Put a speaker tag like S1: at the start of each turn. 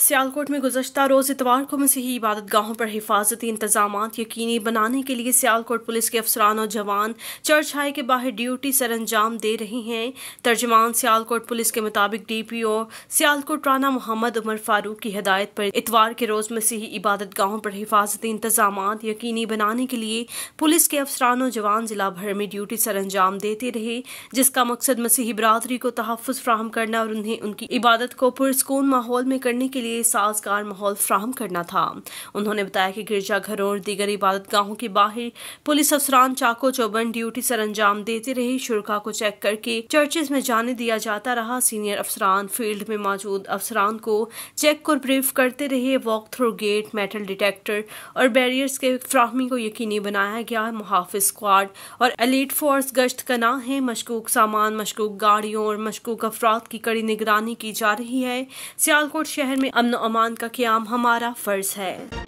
S1: सियालकोट में गुजशत रोज़ इतवार को मसीही इबादत गाहों पर हिफाजती इंतजाम यकीनी बनाने के लिए सियालकोट पुलिस के अफसरान और जवान चर्च हाई के बाहर ड्यूटी सर अंजाम दे रहे हैं तर्जमान सियालकोट पुलिस के मुताबिक D P O Sialkot Rana Mohammad Umar Farooq की हदायत पर इतवार के रोज़ मसीही इबादत गाहों पर हिफाजती इंतजाम यकीनी बनाने के लिए पुलिस के अफसरान और जवान ज़िला भर में ड्यूटी सर अंजाम देते रहे जिसका मकसद मसीही बरदरी को तहफ़ फ्राहम करना और उन्हें उनकी इबादत को पुरस्कून माहौल में करने के लिए लिए साजगार माहौल फ्राहम करना था उन्होंने बताया कि गिरजाघरों और दीगर इबादत गाहों के बाहर पुलिस अफसरान चाको चौबन ड्यूटी सर अंजाम देते रहे शुरखा को चेक करके चर्चेज में जाने दिया जाता रहा सीनियर अफसरान फील्ड में मौजूद अफसरान को चेक और ब्रीफ करते रहे walk through gate metal detector और बैरियर्स के फ्राहमी को यकीनी बनाया गया मुहाफ़ स्क्वाड और एलिट फोर्स गश्त का नाम है मशकूक सामान मशकूक गाड़ियों और मशकूक अफराद की कड़ी निगरानी की जा रही है सियालकोट शहर में अमन अमान का क्याम हमारा फ़र्ज़ है